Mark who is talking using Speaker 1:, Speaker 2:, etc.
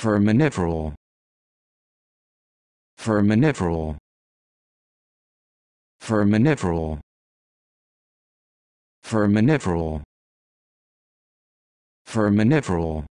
Speaker 1: Firminiferal. Firminiferal. Firminiferal. Firminiferal. Firminiferal.